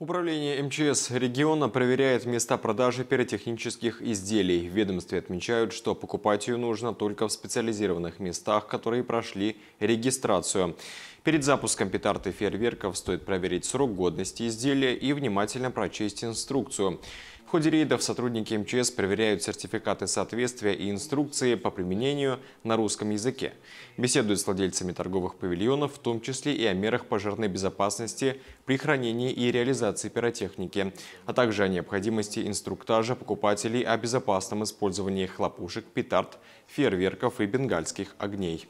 Управление МЧС региона проверяет места продажи пиротехнических изделий. В ведомстве отмечают, что покупать ее нужно только в специализированных местах, которые прошли регистрацию. Перед запуском петард и фейерверков стоит проверить срок годности изделия и внимательно прочесть инструкцию ходе рейдов сотрудники МЧС проверяют сертификаты соответствия и инструкции по применению на русском языке. Беседуют с владельцами торговых павильонов, в том числе и о мерах пожарной безопасности при хранении и реализации пиротехники, а также о необходимости инструктажа покупателей о безопасном использовании хлопушек, петард, фейерверков и бенгальских огней.